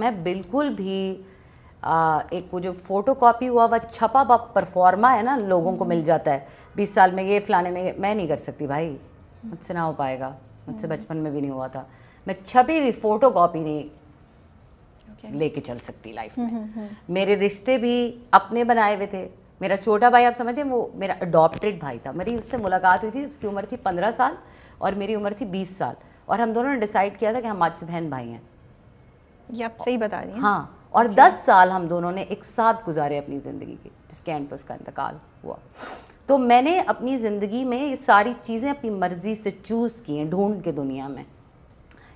मैं बिल्कुल भी आ, एक वो जो फ़ोटो कॉपी हुआ हुआ छपा हुआ परफॉर्मा है ना लोगों को मिल जाता है बीस साल में ये फलाने में मैं नहीं कर सकती भाई मुझसे ना हो पाएगा मुझसे बचपन में भी नहीं हुआ था मैं छपी हुई फ़ोटो कॉपी नहीं okay. लेके चल सकती लाइफ में हम्म, हम्म, हम्म। मेरे रिश्ते भी अपने बनाए हुए थे मेरा छोटा भाई आप समझते हैं वो मेरा अडॉप्टेड भाई था मेरी उससे मुलाकात हुई थी उसकी उम्र थी पंद्रह साल और मेरी उम्र थी बीस साल और हम दोनों ने डिसाइड किया था कि हम आज से बहन भाई हैं ये आप सही बता रही हैं हाँ और okay. दस साल हम दोनों ने एक साथ गुजारे अपनी ज़िंदगी के जिसके एंड पर उसका इंतकाल हुआ तो मैंने अपनी ज़िंदगी में ये सारी चीज़ें अपनी मर्ज़ी से चूज़ की हैं ढूंढ के दुनिया में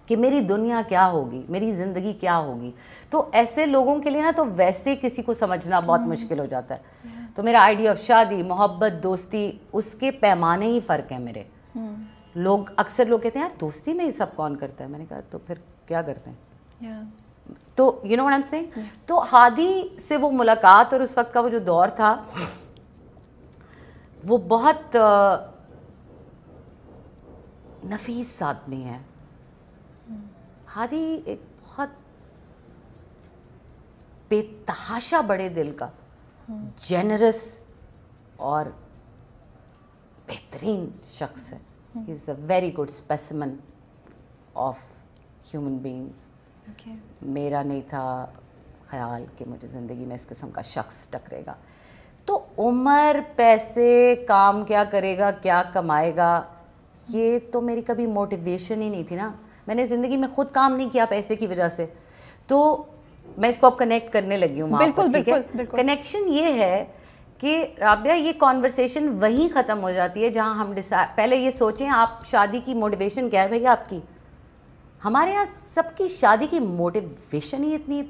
कि मेरी दुनिया क्या होगी मेरी ज़िंदगी क्या होगी तो ऐसे लोगों के लिए ना तो वैसे किसी को समझना बहुत हम्म। मुश्किल हो जाता है तो मेरा आइडिया ऑफ शादी मोहब्बत दोस्ती उसके पैमाने ही फ़र्क है मेरे हम्म। लोग अक्सर लोग कहते हैं यार दोस्ती में ही सब कौन करता है मैंने कहा तो फिर क्या करते हैं तो यू नो व्हाट से तो हादी से वो मुलाकात और उस वक्त का वो जो दौर था वो बहुत नफीस आदमी है हम्म। हादी एक बहुत बेतहाशा बड़े दिल का जेनरस हम्म। और बेहतरीन शख्स है is a very good specimen of human beings okay. मेरा नहीं था ख्याल कि मुझे ज़िंदगी में इस किस्म का शख्स टकरेगा तो उम्र पैसे काम क्या करेगा क्या कमाएगा ये तो मेरी कभी मोटिवेशन ही नहीं थी ना मैंने ज़िंदगी में खुद काम नहीं किया पैसे की वजह से तो मैं इसको अब कनेक्ट करने लगी हूँ बिल्कुल, बिल्कुल, कनेक्शन ये है कि राबिया ये कॉन्वर्सेशन वहीं ख़त्म हो जाती है जहाँ हम डिसाइड पहले ये सोचें आप शादी की मोटिवेशन क्या है भैया आपकी हमारे यहाँ सबकी शादी की मोटिवेशन ही इतनी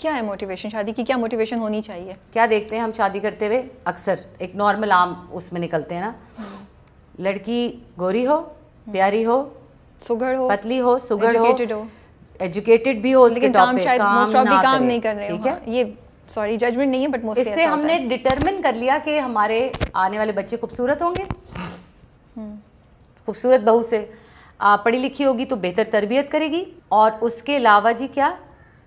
क्या है मोटिवेशन शादी की क्या मोटिवेशन होनी चाहिए क्या देखते हैं हम शादी करते हुए अक्सर एक नॉर्मल आम उसमें निकलते हैं ना हम्म। लड़की गोरी हो हम्म। प्यारी हो सुगढ़ हो पतली हो सुगढ़ हो एजुकेटेड भी हो लेकिन काम शायद भी काम नहीं कर रहे ठीक है हाँ, ये सॉरी जजमेंट नहीं है बट मोस्टली इससे हमने डिटरमिन कर लिया कि हमारे आने वाले बच्चे खूबसूरत होंगे हम्म। खूबसूरत बहू से पढ़ी लिखी होगी तो बेहतर तरबियत करेगी और उसके अलावा जी क्या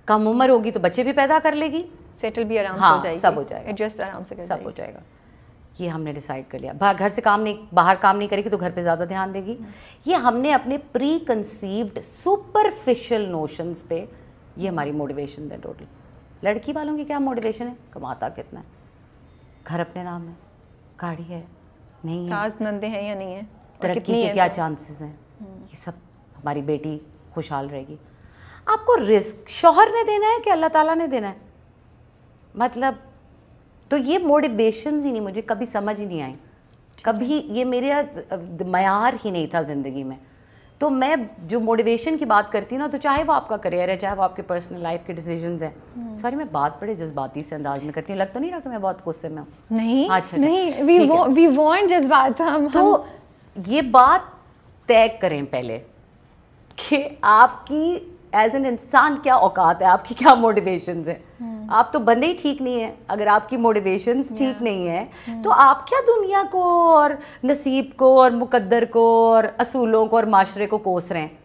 कम उम्र होगी तो बच्चे भी पैदा कर लेगी सेटल भी आराम हाँ, से हो सब हो जाएगा एडजस्ट आराम से कर सब हो जाएगा ये हमने डिसाइड कर लिया घर से काम नहीं बाहर काम नहीं करेगी तो घर पे ज़्यादा ध्यान देगी हम्म। ये हमने अपने प्री कंसीव्ड सुपरफिशियल नोशंस पे ये हमारी मोटिवेशन है टोटल लड़की वालों की क्या मोटिवेशन है कमाता कितना है घर अपने नाम है गाड़ी है नहीं है नंदे हैं या नहीं है तरक्की के क्या चांसेस हैं ये सब हमारी बेटी खुशहाल रहेगी आपको रिस्क शोहर ने देना है कि अल्लाह ताला ने देना है मतलब तो ये मोटिवेशन ही नहीं मुझे कभी समझ ही नहीं आई कभी ये मेरा मैार ही नहीं था ज़िंदगी में तो मैं जो मोटिवेशन की बात करती हूँ ना तो चाहे वो आपका करियर है चाहे वो आपके पर्सनल लाइफ के डिसीजन हैं सॉरी हम्म। मैं बात बड़े जज्बाती से अंदाज में करती हूँ लगता तो नहीं रहा कि मैं बहुत गुस्से में हूँ नहीं अच्छा, अच्छा। नहीं वी वांट जज्बात हम तो ये बात तय करें पहले कि आपकी एज एन इंसान क्या औकात है आपकी क्या मोटिवेशन है हम्म। आप तो बंदे ही ठीक नहीं है अगर आपकी मोटिवेशन ठीक yeah. नहीं है hmm. हम्म। तो आप क्या दुनिया को और नसीब को और मुकद्दर को और असूलों को और माशरे को कोस रहे हैं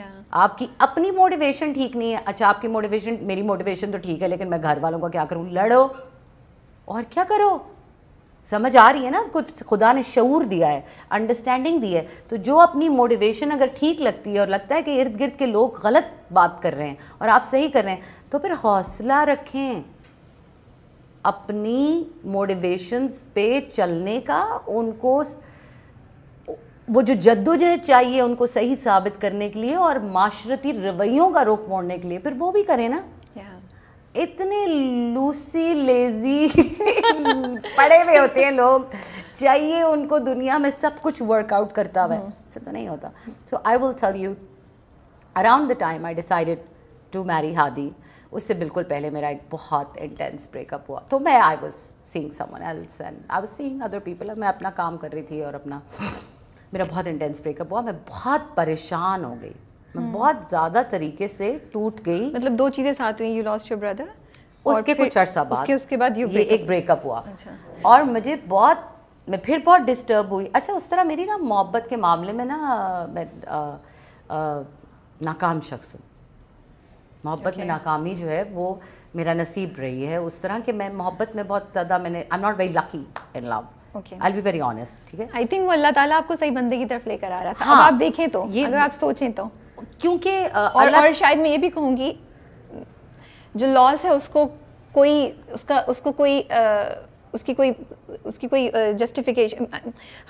yeah. आपकी अपनी मोटिवेशन ठीक नहीं है अच्छा आपकी मोटिवेशन मेरी मोटिवेशन तो ठीक है लेकिन मैं घर वालों का क्या करूँ लड़ो और क्या करो समझ आ रही है ना कुछ खुदा ने शूर दिया है अंडरस्टैंडिंग दी है तो जो अपनी मोटिवेशन अगर ठीक लगती है और लगता है कि इर्द गिर्द के लोग गलत बात कर रहे हैं और आप सही कर रहे हैं तो फिर हौसला रखें अपनी मोटिवेशंस पे चलने का उनको वो जो जद्दोजहद चाहिए उनको सही साबित करने के लिए और माशरती रवैयों का रुख मोड़ने के लिए फिर वो भी करें ना इतने लूसी लेजी पड़े हुए होते हैं लोग चाहिए उनको दुनिया में सब कुछ वर्कआउट करता हुआ हम्म। ऐसे तो नहीं होता so I will tell you around the time I decided to marry Hadi उससे बिल्कुल पहले मेरा एक बहुत इंटेंस ब्रेकअप हुआ तो मैं I was seeing someone else and I was seeing other people मैं अपना काम कर रही थी और अपना मेरा बहुत इंटेंस ब्रेकअप हुआ मैं बहुत परेशान हो गई मैं हम्म। बहुत ज़्यादा तरीके से टूट गई मतलब दो चीज़ें साथ हुई यू लॉस्ट योर ब्रदर उसके कुछ अरसा बाद उसके उसके बाद ये एक ब्रेकअप हुआ अच्छा। और मुझे बहुत मैं फिर बहुत डिस्टर्ब हुई अच्छा उस तरह मेरी ना मोहब्बत के मामले में ना मैं नाकाम शख्स हूँ मोहब्बत okay. में नाकामी जो है वो मेरा नसीब रही है उस तरह कि मैं मोहब्बत में बहुत ज़्यादा मैंने I am not very lucky in love I be very honest ठीक है आई थिंक वो अल्लाह ताला आपको सही बंदे की तरफ लेकर आ रहा था हाँ, अब आप देखें तो ये अगर आप सोचें तो क्योंकि और, और शायद मैं ये भी कहूँगी जो लॉस है उसको कोई उसका उसको कोई आ, उसकी कोई उसकी कोई जस्टिफिकेशन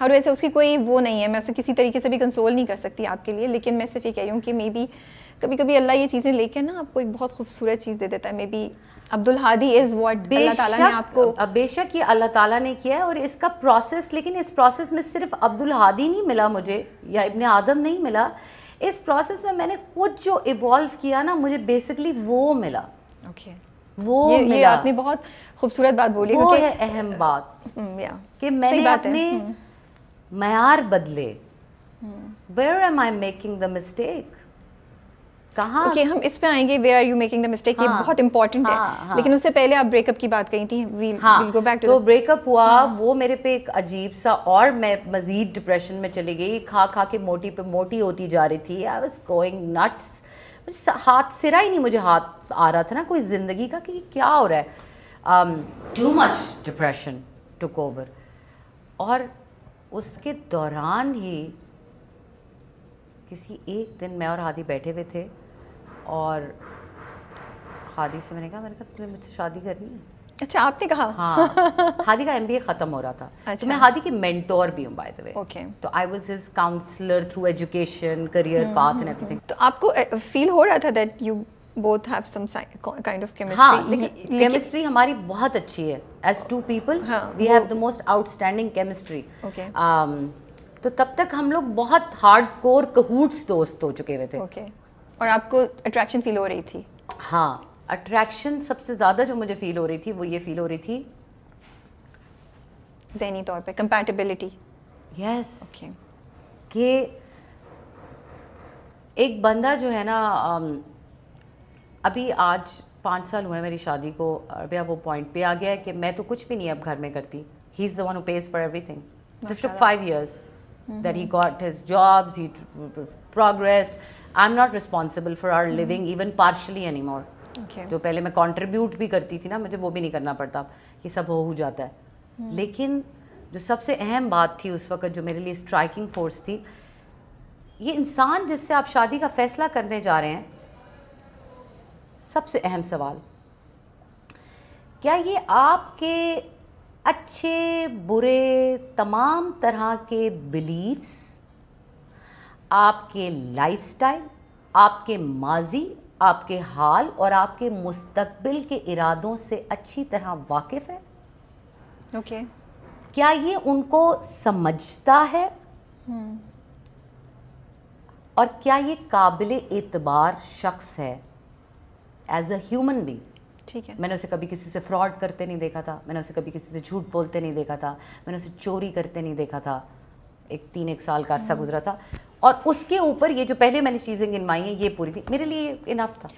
हर वैसे उसकी कोई वो नहीं है मैं उसे किसी तरीके से भी कंसोल नहीं कर सकती आपके लिए लेकिन मैं सिर्फ ये कह रही हूँ कि मे बी कभी कभी अल्लाह ये चीज़ें लेके ना आपको एक बहुत खूबसूरत चीज़ दे देता है maybe Abdul Hadi is what Allah ताला ने आपको बेशक ये अल्लाह ताला ने किया है और इसका प्रोसेस लेकिन इस प्रोसेस में सिर्फ अब्दुल हादी नहीं मिला मुझे या इबन आदम नहीं मिला इस प्रोसेस में मैंने खुद जो इवॉल्व किया ना मुझे बेसिकली वो मिला ओके okay. वो ये, ये आपने बहुत खूबसूरत बात बोली वो है अहम बात हम्म, कि मैंने अपने हम्म। मैार बदले where am I making the mistake कहा okay, हम इस पे आएंगे where are you making the mistake ये हाँ। बहुत इंपॉर्टेंट हाँ, है हाँ, लेकिन उससे पहले आप ब्रेकअप की बात कही थी वी विल गो बैक तो ब्रेकअप हुआ हाँ. वो मेरे पे एक अजीब सा और मैं मज़ीद डिप्रेशन में चली गई खा खा के मोटी पे मोटी होती जा रही थी आई वॉज गोइंग नट्स हाथ सिरा ही नहीं मुझे हाथ आ रहा था ना कोई ज़िंदगी का कि क्या हो रहा है too much depression took over और उसके दौरान ही किसी एक दिन मैं और हादी बैठे हुए थे और हादी से मैंने कहा मैंने कहा तुमने मुझसे शादी करनी है अच्छा आपने कहा हाँ हादी का एमबीए ख़त्म हो रहा था तो अच्छा। तो मैं हादी की मेंटोर भी हूँ बाय द वे ओके तो I was his counsellor through education career path and everything तो आपको फील हो रहा था that you both have some kind of chemistry हाँ लेकिन केमिस्ट्री हमारी बहुत अच्छी है as two people we have the most outstanding chemistry okay तो तब तक हम लोग बहुत हार्ड कोर कहूट्स दोस्त हो चुके हुए थे ओके okay. और आपको अट्रैक्शन फील हो रही थी हाँ अट्रैक्शन सबसे ज़्यादा जो मुझे फील हो रही थी वो ये फील हो रही थी जहनी तौर पे कंपैटिबिलिटी यस ओके कि एक बंदा जो है ना अभी आज पाँच साल हुए मेरी शादी को अभी वो पॉइंट पे आ गया है कि मैं तो कुछ भी नहीं अब घर में करती he is the one who pays for everything just five years that he got his jobs he progressed. I'm not responsible for our living hmm. even partially anymore. Okay. जो पहले मैं कंट्रीब्यूट भी करती थी ना मुझे वो भी नहीं करना पड़ता ये सब हो जाता है hmm. लेकिन जो सबसे अहम बात थी उस वक्त जो मेरे लिए स्ट्राइकिंग फोर्स थी ये इंसान जिससे आप शादी का फैसला करने जा रहे हैं सबसे अहम सवाल क्या ये आपके अच्छे बुरे तमाम तरह के बिलीव्स आपके लाइफस्टाइल, आपके माजी आपके हाल और आपके मुस्तबिल के इरादों से अच्छी तरह वाकिफ है ओके okay. क्या ये उनको समझता है hmm. और क्या ये काबिल एतबार शख्स है एज अ ह्यूमन बींग ठीक है मैंने उसे कभी किसी से फ्रॉड करते नहीं देखा था मैंने उसे कभी किसी से झूठ बोलते नहीं देखा था मैंने उसे चोरी करते नहीं देखा था एक तीन एक साल का अरसा hmm. गुजरा था और उसके ऊपर ये जो पहले मैंने चीज़ें गिनवाई हैं ये पूरी थी मेरे लिए इनफ था